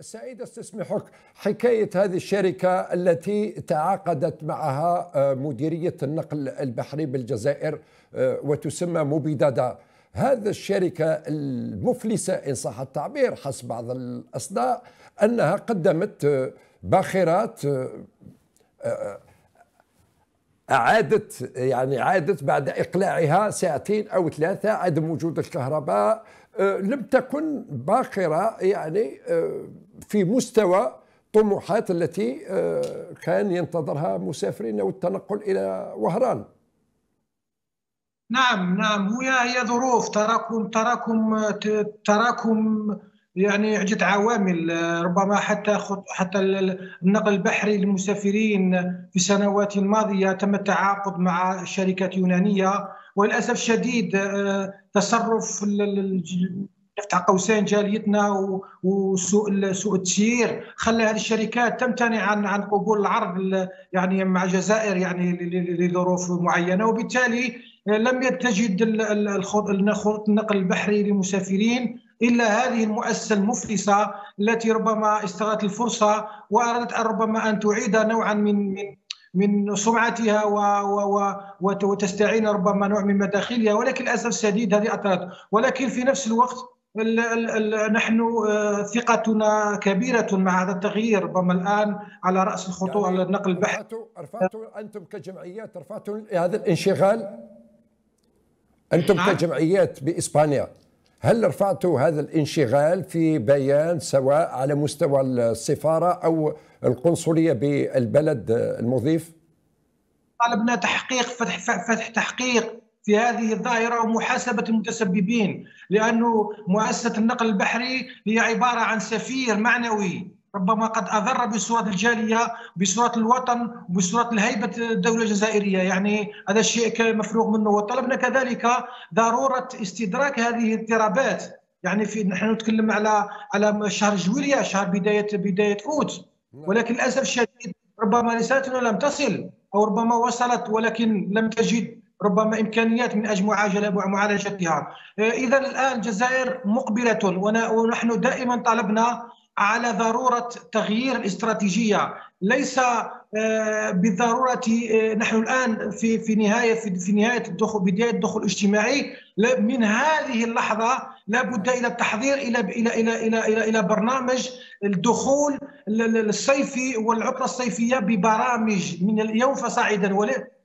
سعيد استسمحك حكايه هذه الشركه التي تعاقدت معها آه، مديريه النقل البحري بالجزائر آه، وتسمى مبيدادا هذا الشركة المفلسة إن صح التعبير حسب بعض الأصداء أنها قدمت آه، باخرات أعادت يعني عادت بعد إقلاعها ساعتين أو ثلاثة عدم وجود الكهرباء آه، لم تكن باخرة يعني آه، في مستوى الطموحات التي آه، كان ينتظرها مسافرين أو التنقل إلى وهران نعم نعم هي هي ظروف تراكم تراكم تراكم يعني عدة عوامل آه، ربما حتى حتى النقل البحري للمسافرين في سنوات ماضية تم التعاقد مع شركات يونانية وللأسف الشديد آه، تصرف تحت قوسين جاليتنا وسوء سوء التسيير خلى هذه الشركات تمتنع عن عن قبول العرض يعني مع الجزائر يعني لظروف معينه وبالتالي آه، لم تجد النقل البحري للمسافرين الا هذه المؤسسه المفلسه التي ربما استغلت الفرصه وارادت ربما ان تعيد نوعا من من من سمعتها و و و وتستعين ربما نوع من مداخلها ولكن للاسف الشديد هذه اثرت ولكن في نفس الوقت الـ الـ الـ نحن آه، ثقتنا كبيرة مع هذا التغيير ربما الآن على رأس الخطوة يعني على النقل البحث رفعتوا أنتم كجمعيات رفعتوا هذا الانشغال أنتم نعم. كجمعيات بإسبانيا هل رفعتوا هذا الانشغال في بيان سواء على مستوى السفارة أو القنصلية بالبلد المضيف؟ طلبنا تحقيق فتح, فتح تحقيق في هذه الظاهرة ومحاسبة المتسببين لأنه مؤسسة النقل البحري هي عبارة عن سفير معنوي ربما قد اضر بصوره الجاليه بصوره الوطن بصوره الهيبه الدوله الجزائريه يعني هذا الشيء مفروغ منه وطلبنا كذلك ضروره استدراك هذه الاضطرابات يعني في نحن نتكلم على على شهر جويليا شهر بدايه بدايه اوت نعم. ولكن للاسف الشديد ربما رسالتنا لم تصل او ربما وصلت ولكن لم تجد ربما امكانيات من اجل معالجتها اذا الان الجزائر مقبله ونحن دائما طلبنا على ضروره تغيير الاستراتيجيه ليس آه، بالضروره آه، نحن الان في في نهايه في نهايه الدخول بدايه الدخول الاجتماعي من هذه اللحظه لابد الى التحضير الى الى الى الى الى, إلى برنامج الدخول الصيفي والعطله الصيفيه ببرامج من اليوم فصاعدا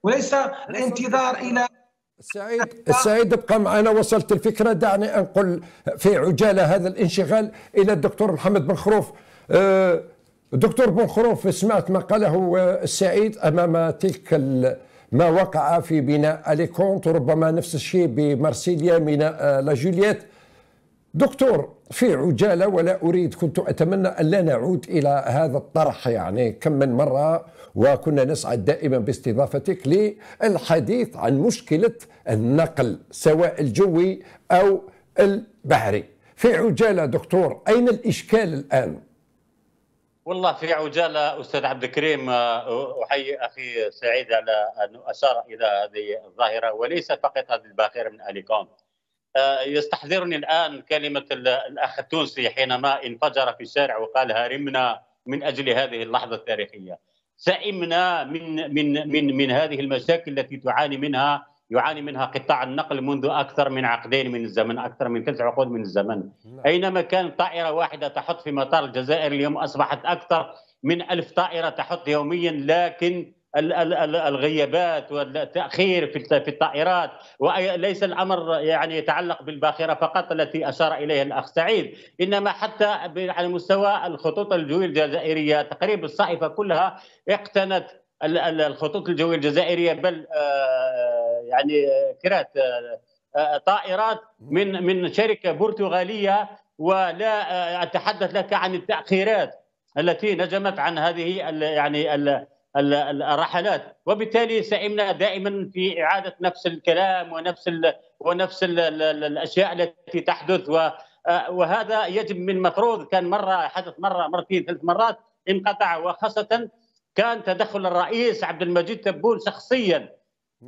وليس الانتظار الى سعيد سعيد ابقى معنا وصلت الفكره دعني انقل في عجاله هذا الانشغال الى الدكتور محمد بن خروف أه، دكتور بن خروف سمعت ما قاله السعيد امام تلك ما وقع في بناء اليكونت وربما نفس الشيء بمارسيليا ميناء آه، لا جولييت دكتور في عجالة ولا أريد كنت أتمنى أن لا نعود إلى هذا الطرح يعني كم من مرة وكنا نسعد دائما باستضافتك للحديث عن مشكلة النقل سواء الجوي أو البحري في عجالة دكتور أين الإشكال الآن؟ والله في عجاله استاذ عبد الكريم آه، احيي اخي سعيد على أن اشار الى هذه الظاهره وليس فقط هذه الباخره من اليكونت آه، يستحضرني الان كلمه الاخ التونسي حينما انفجر في الشارع وقال هرمنا من اجل هذه اللحظه التاريخيه. سئمنا من من من من هذه المشاكل التي تعاني منها يعاني منها قطاع النقل منذ اكثر من عقدين من الزمن، اكثر من ثلاث عقود من الزمن. نعم. اينما كان طائره واحده تحط في مطار الجزائر اليوم اصبحت اكثر من ألف طائره تحط يوميا لكن الغيابات والتاخير في الطائرات وليس الامر يعني يتعلق بالباخره فقط التي اشار اليها الاخ سعيد انما حتى على مستوى الخطوط الجويه الجزائريه تقريبا الصحيفه كلها اقتنت الخطوط الجويه الجزائريه بل آه، يعني آه، كرات آه، طائرات من من شركه برتغاليه ولا اتحدث لك عن التاخيرات التي نجمت عن هذه يعني ال الرحلات وبالتالي سئمنا دائما في اعاده نفس الكلام ونفس ونفس الاشياء التي تحدث آه، وهذا يجب من مفروض كان مره حدث مره مرتين ثلاث مرات انقطع وخاصه كان تدخل الرئيس عبد المجيد تبون شخصيا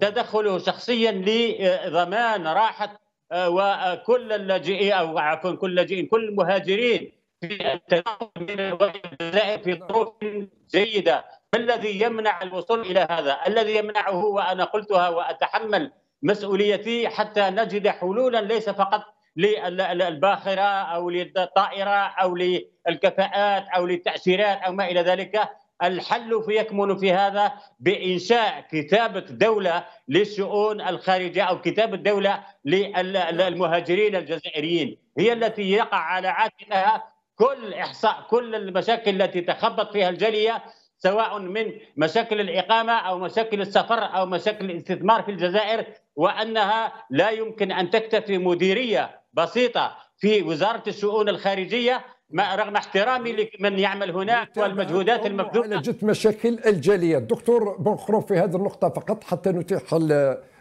تدخله شخصيا لضمان راحه آه، وكل اللاجئين او عفوا كل اللاجئين كل المهاجرين في التنقل من الجزائر في ظروف جيده ما الذي يمنع الوصول إلى هذا الذي يمنعه وأنا قلتها وأتحمل مسؤوليتي حتى نجد حلولا ليس فقط للباخرة أو للطائرة أو للكفاءات أو للتأشيرات أو ما إلى ذلك الحل في يكمن في هذا بإنشاء كتابة دولة للشؤون الخارجية أو كتابة دولة للمهاجرين الجزائريين هي التي يقع على عاتقها كل إحصاء كل المشاكل التي تخبط فيها الجالية سواء من مشاكل الإقامة أو مشاكل السفر أو مشاكل الاستثمار في الجزائر وأنها لا يمكن أن تكتفي مديرية بسيطة في وزارة الشؤون الخارجية رغم احترامي لمن يعمل هناك والمجهودات المبذولة جت مشاكل الجالية الدكتور بنخروف في هذه النقطة فقط حتى نتيح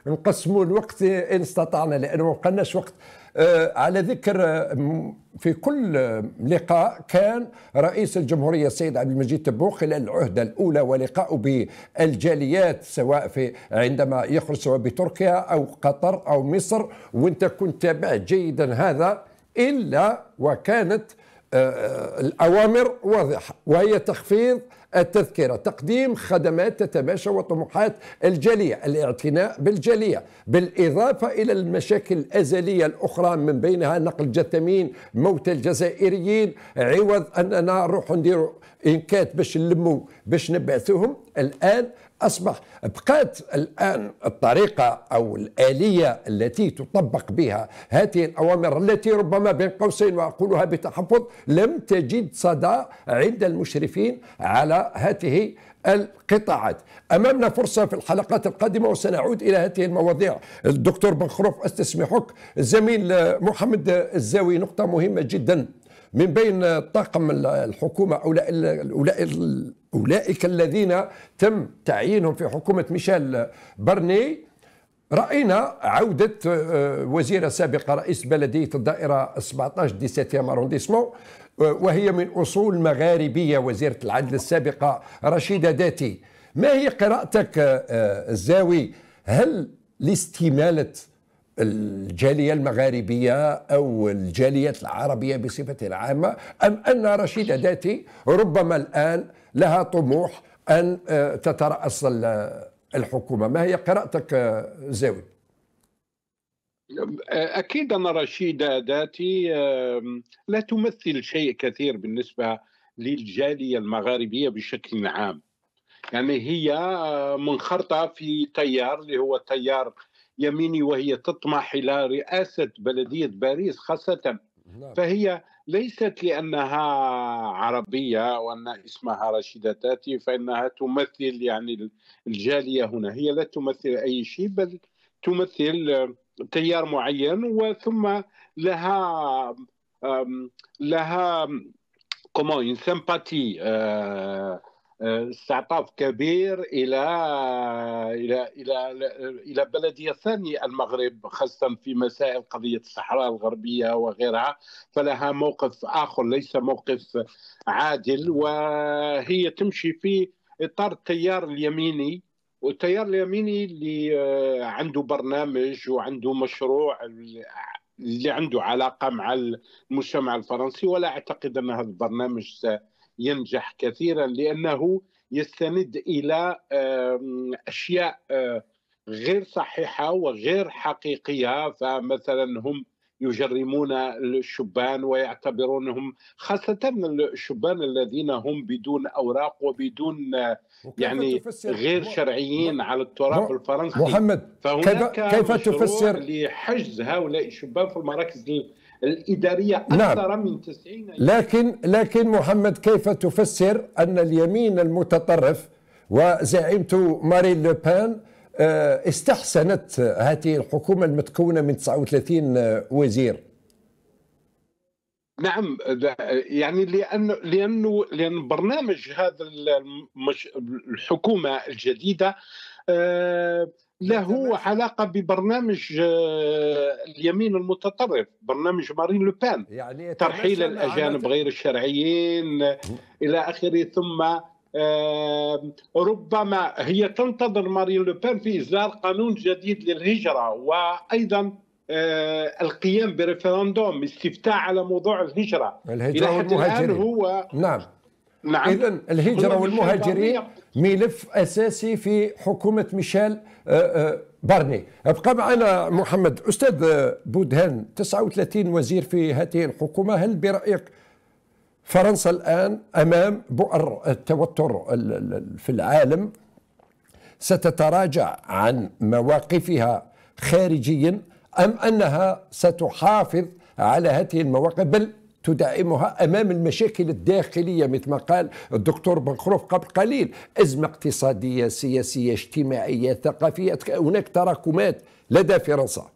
نقسموا الوقت إن استطعنا لأنه ما وقت آه، على ذكر آه، في كل آه، لقاء كان رئيس الجمهورية السيد عبد المجيد تبوخ خلال العهدة الأولى ولقاءه بالجاليات سواء في عندما يخرج سواء بتركيا أو قطر أو مصر وأنت كنت تابع جيدا هذا إلا وكانت الأوامر واضحة وهي تخفيض التذكرة تقديم خدمات تتماشى وطموحات الجالية الاعتناء بالجالية بالإضافة إلى المشاكل الأزلية الأخرى من بينها نقل جثمين موت الجزائريين عوض أننا نروح نديروا إنكات باش نلموا باش نبعثوهم الآن أصبح بقات الآن الطريقة أو الآلية التي تطبق بها هذه الأوامر التي ربما بين قوسين وأقولها بتحفظ لم تجد صدى عند المشرفين على هذه القطاعات أمامنا فرصة في الحلقات القادمة وسنعود إلى هذه المواضيع الدكتور بنخروف أستسمحك الزميل محمد الزاوي نقطة مهمة جدا من بين طاقم الحكومة أولئك أولئك الذين تم تعيينهم في حكومة ميشيل برني رأينا عودة آه، وزيرة سابقة رئيس بلدية الدائرة 17 دي سيتيام ارونديسمون آه، وهي من أصول مغاربية وزيرة العدل السابقة رشيدة داتي ما هي قراءتك آه، الزاوي هل لاستمالة الجالية المغاربية أو الجاليات العربية بصفة عامة أم أن رشيدة داتي ربما الآن لها طموح أن آه، تترأس آه، الحكومة ما هي قراءتك آه، زاوي أكيد أن رشيدة ذاتي لا تمثل شيء كثير بالنسبة للجالية المغاربية بشكل عام يعني هي منخرطة في تيار اللي هو تيار يميني وهي تطمح إلى رئاسة بلدية باريس خاصة نعم. فهي ليست لانها عربيه وان اسمها رشيده تاتي فانها تمثل يعني الجاليه هنا هي لا تمثل اي شيء بل تمثل آه، تيار معين وثم لها لها كومون سمباتي استعطاف كبير الى الى الى الى بلديه ثانيه المغرب خاصه في مسائل قضيه الصحراء الغربيه وغيرها فلها موقف اخر ليس موقف عادل وهي تمشي في اطار التيار اليميني والتيار اليميني اللي آه، عنده برنامج وعنده مشروع اللي عنده علاقه مع المجتمع الفرنسي ولا اعتقد ان هذا البرنامج ينجح كثيرا لانه يستند الى اشياء آه، غير صحيحه وغير حقيقيه فمثلا هم يجرمون الشبان ويعتبرونهم خاصة الشبان الذين هم بدون أوراق وبدون آه، يعني غير شرعيين على التراب الفرنسي محمد كيف, كيف تفسر لحجز هؤلاء الشبان في المراكز الإدارية نعم. أكثر نعم. من 90 لكن لكن محمد كيف تفسر أن اليمين المتطرف وزعيمته مارين لوبان آه، استحسنت هذه الحكومة المتكونة من 39 وزير نعم يعني لأن لأنه لأن برنامج هذا الحكومة الجديدة آه، له علاقه ببرنامج آه، اليمين المتطرف برنامج مارين لوبان يعني ترحيل الاجانب غير الشرعيين الى اخره ثم آه، ربما هي تنتظر مارين لوبان في اصدار قانون جديد للهجره وايضا آه، القيام بريفراندوم استفتاء على موضوع الهجره الهجره الان هو نعم نعم اذا الهجره والمهاجرين ملف اساسي في حكومه ميشيل آه، آه، بارني ابقى معنا محمد استاذ آه، بودهان 39 وزير في هذه الحكومه هل برايك فرنسا الان امام بؤر التوتر في العالم ستتراجع عن مواقفها خارجيا ام انها ستحافظ على هذه المواقف بل تدعمها امام المشاكل الداخليه مثل ما قال الدكتور بنخروف قبل قليل ازمه اقتصاديه سياسيه اجتماعيه ثقافيه هناك تراكمات لدى فرنسا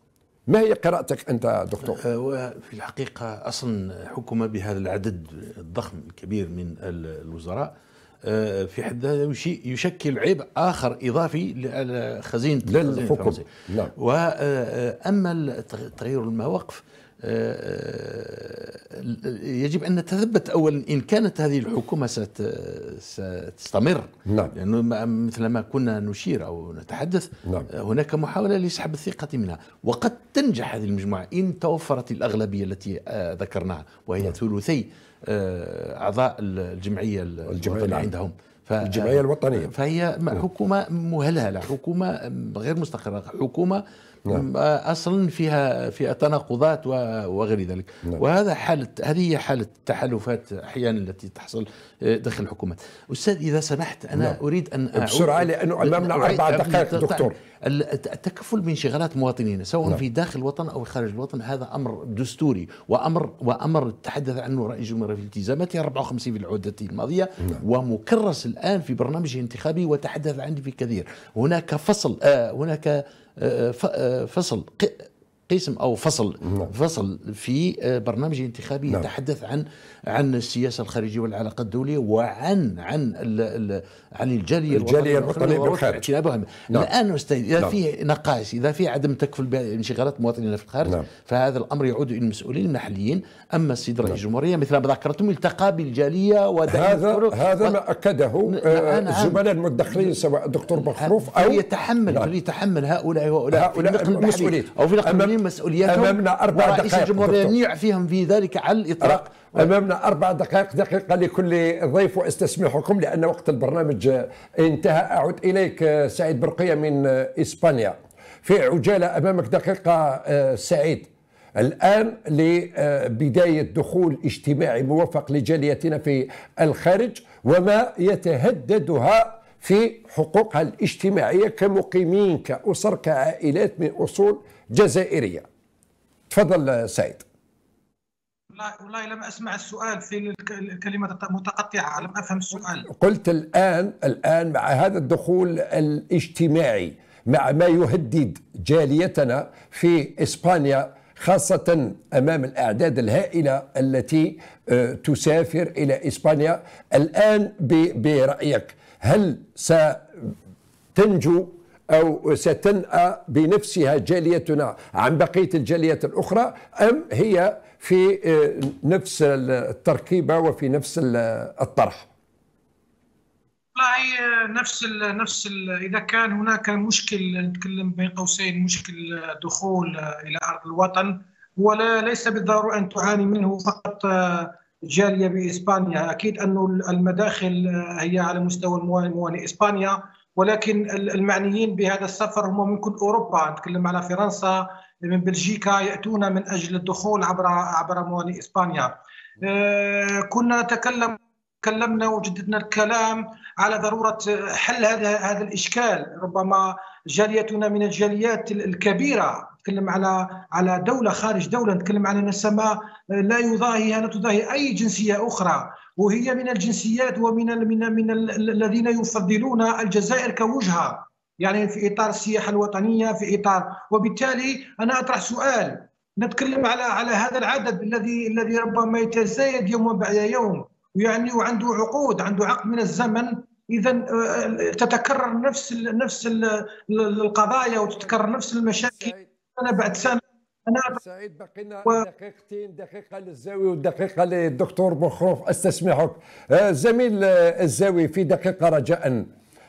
ما هي قراءتك انت دكتور؟ أه، في الحقيقه اصلا حكومه بهذا العدد الضخم الكبير من الوزراء أه، في حد ذاته يشكل عبء اخر اضافي لخزينه خزينه للحكم نعم. واما أه، تغيير المواقف آه، آه، يجب أن نتثبت أولا إن كانت هذه الحكومة ستستمر نعم. لأنه يعني مثل ما كنا نشير أو نتحدث نعم. آه، هناك محاولة لسحب الثقة منها وقد تنجح هذه المجموعة إن توفرت الأغلبية التي ذكرناها وهي نعم. ثلثي أعضاء الجمعية الوطنية عندهم الجمعية الوطنية فهي نعم. حكومة مهلهلة حكومة غير مستقرة حكومة نعم. اصلا فيها فيها تناقضات وغير ذلك نعم. وهذا حاله هذه هي حاله التحالفات احيانا التي تحصل آه، داخل الحكومات استاذ اذا سمحت انا نعم. اريد ان أعود بسرعه لانه امامنا اربع دقائق دكتور التكفل بانشغالات مواطنينا سواء نعم. في داخل الوطن او خارج الوطن هذا امر دستوري وامر وامر تحدث عنه رئيس الجمهوريه في التزاماته 54 في العوده الماضيه نعم. ومكرس الان في برنامجه الانتخابي وتحدث عنه في كثير هناك فصل آه هناك آه، آه، آه، فصل قسم او فصل نعم. فصل في آه، برنامجي الانتخابي نعم. يتحدث عن عن السياسه الخارجيه والعلاقات الدوليه وعن عن الـ الـ عن الجاليه الجاليه الوطنيه بالخارج نعم. الان استاذ اذا نعم. في نقائص اذا في عدم تكفل بانشغالات مواطنينا في الخارج نعم. فهذا الامر يعود الى المسؤولين المحليين اما السيد نعم. رئيس الجمهوريه مثل ما ذكرتم التقى بالجاليه هذا هذا ما اكده آه، الزملاء المدخرين سواء الدكتور بخروف او يتحمل نعم. يتحمل هؤلاء هؤلاء هؤلاء المسؤولين او في نقل يحمل مسؤوليتهم أمامنا أربع دقائق ورئيس الجمهورية ينيع فيهم في ذلك على الإطلاق أه، أمامنا أربع دقائق دقيقة لكل ضيف واستسمحكم لأن وقت البرنامج انتهى أعود إليك أه، سعيد برقية من أه، إسبانيا في عجالة أمامك دقيقة سعيد الآن لبداية دخول اجتماعي موفق لجاليتنا في الخارج وما يتهددها في حقوقها الاجتماعية كمقيمين كأسر كعائلات من أصول جزائرية تفضل سعيد والله لم اسمع السؤال في الكلمه متقطعه لم افهم السؤال قلت الان الان مع هذا الدخول الاجتماعي مع ما يهدد جاليتنا في اسبانيا خاصة أمام الأعداد الهائلة التي آه، تسافر إلى إسبانيا الآن برأيك هل ستنجو أو ستنأى بنفسها جاليتنا عن بقية الجاليات الأخرى أم هي في آه، نفس التركيبة وفي نفس الطرح والله آه، نفس الـ نفس الـ اذا كان هناك مشكل نتكلم بين قوسين مشكل آه، دخول الى ارض الوطن هو ليس بالضروره ان تعاني منه فقط جاليه باسبانيا اكيد انه المداخل هي على مستوى موانئ اسبانيا ولكن المعنيين بهذا السفر هم من كل اوروبا نتكلم على فرنسا من بلجيكا ياتون من اجل الدخول عبر عبر موانئ اسبانيا آه، كنا نتكلم تكلمنا وجددنا الكلام على ضروره حل هذا هذا الاشكال ربما جاليتنا من الجاليات الكبيره نتكلم على على دوله خارج دوله نتكلم على نسمه لا يضاهيها لا تضاهي اي جنسيه اخرى وهي من الجنسيات ومن الـ من الـ من الـ الذين يفضلون الجزائر كوجهه يعني في اطار السياحه الوطنيه في اطار وبالتالي انا اطرح سؤال نتكلم على على هذا العدد الذي الذي ربما يتزايد يوم بعد يوم ويعني وعنده عقود عنده عقد من الزمن اذا آه، آه، تتكرر نفس الـ نفس القضايا وتتكرر نفس المشاكل سنه بعد سنه أنا سعيد بقينا و... دقيقتين دقيقة للزاوي ودقيقة للدكتور بخروف استسمحك آه، زميل آه، الزاوي في دقيقة رجاء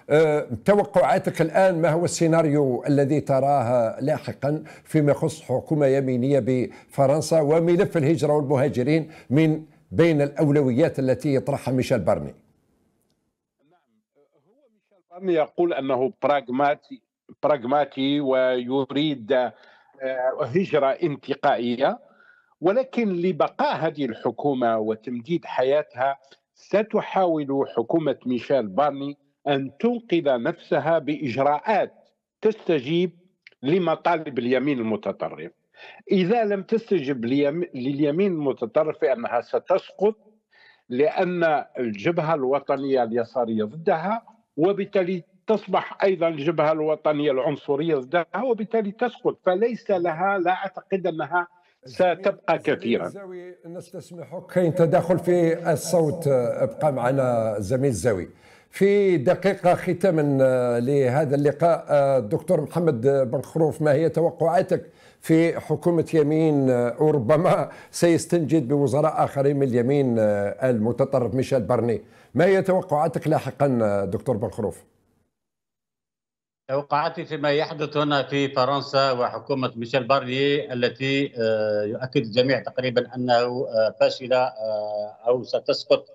آه، توقعاتك الآن ما هو السيناريو الذي تراه لاحقا فيما يخص حكومة يمينية بفرنسا وملف الهجرة والمهاجرين من بين الأولويات التي يطرحها ميشيل بارني نعم، يقول انه براغماتي براغماتي ويريد هجرة انتقائية ولكن لبقاء هذه الحكومة وتمديد حياتها ستحاول حكومة ميشيل بارني أن تنقذ نفسها بإجراءات تستجيب لمطالب اليمين المتطرف إذا لم تستجب لليمين المتطرف فإنها ستسقط لأن الجبهة الوطنية اليسارية ضدها وبالتالي تصبح ايضا الجبهه الوطنيه العنصريه ضدها وبالتالي تسقط فليس لها لا اعتقد انها ستبقى كثيرا الزاوي نستسمحك كاين تداخل في الصوت ابقى معنا زميل زاوي في دقيقة ختاما آه، لهذا اللقاء الدكتور آه، محمد بن خروف ما هي توقعاتك في حكومة يمين آه، وربما سيستنجد بوزراء آخرين من اليمين المتطرف ميشيل بارني ما هي توقعاتك لاحقا دكتور بن خروف؟ توقعاتي فيما يحدث هنا في فرنسا وحكومة ميشيل بارلي التي آه، يؤكد الجميع تقريبا أنه آه، فاشلة آه، أو ستسقط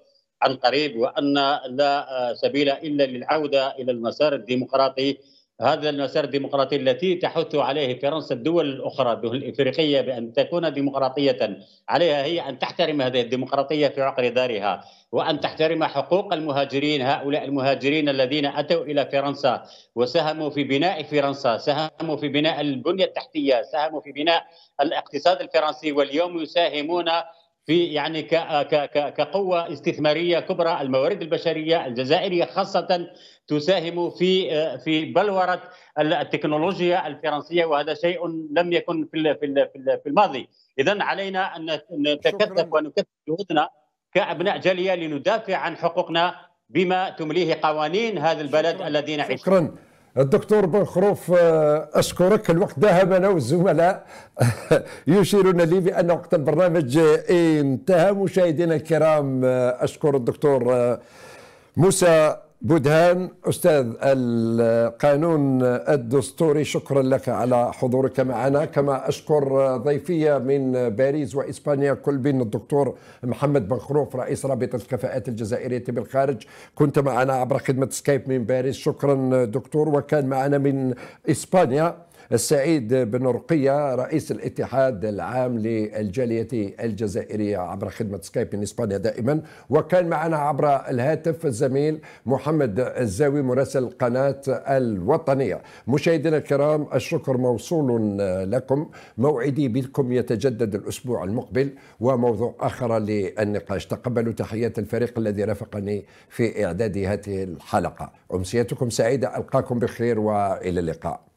عن قريب وأن لا سبيل إلا للعودة إلى المسار الديمقراطي هذا المسار الديمقراطي التي تحث عليه فرنسا الدول الاخرى الافريقيه بان تكون ديمقراطيه عليها هي ان تحترم هذه الديمقراطيه في عقر دارها وان تحترم حقوق المهاجرين هؤلاء المهاجرين الذين اتوا الى فرنسا وساهموا في بناء فرنسا ساهموا في بناء البنيه التحتيه ساهموا في بناء الاقتصاد الفرنسي واليوم يساهمون في يعني كقوة استثمارية كبرى الموارد البشرية الجزائرية خاصة تساهم في آه، في بلورة التكنولوجيا الفرنسية وهذا شيء لم يكن في في الماضي إذا علينا أن نتكثف ونكثف جهودنا كأبناء جالية لندافع عن حقوقنا بما تمليه قوانين هذا البلد الذي نعيش شكرا الدكتور بن خروف آه، اشكرك الوقت ذهب انا والزملاء يشيرون لي بان وقت البرنامج آه، انتهى مشاهدينا الكرام آه، اشكر الدكتور موسى بودهان استاذ القانون الدستوري شكرا لك على حضورك معنا كما اشكر ضيفي من باريس واسبانيا كل بين الدكتور محمد خروف رئيس رابطه الكفاءات الجزائريه بالخارج كنت معنا عبر خدمه سكايب من باريس شكرا دكتور وكان معنا من اسبانيا السعيد بن رقية رئيس الاتحاد العام للجالية الجزائرية عبر خدمة سكايب من إسبانيا دائما وكان معنا عبر الهاتف الزميل محمد الزاوي مراسل قناة الوطنية مشاهدينا الكرام الشكر موصول لكم موعدي بكم يتجدد الأسبوع المقبل وموضوع آخر للنقاش تقبلوا تحيات الفريق الذي رافقني في إعداد هذه الحلقة أمسيتكم سعيدة ألقاكم بخير وإلى اللقاء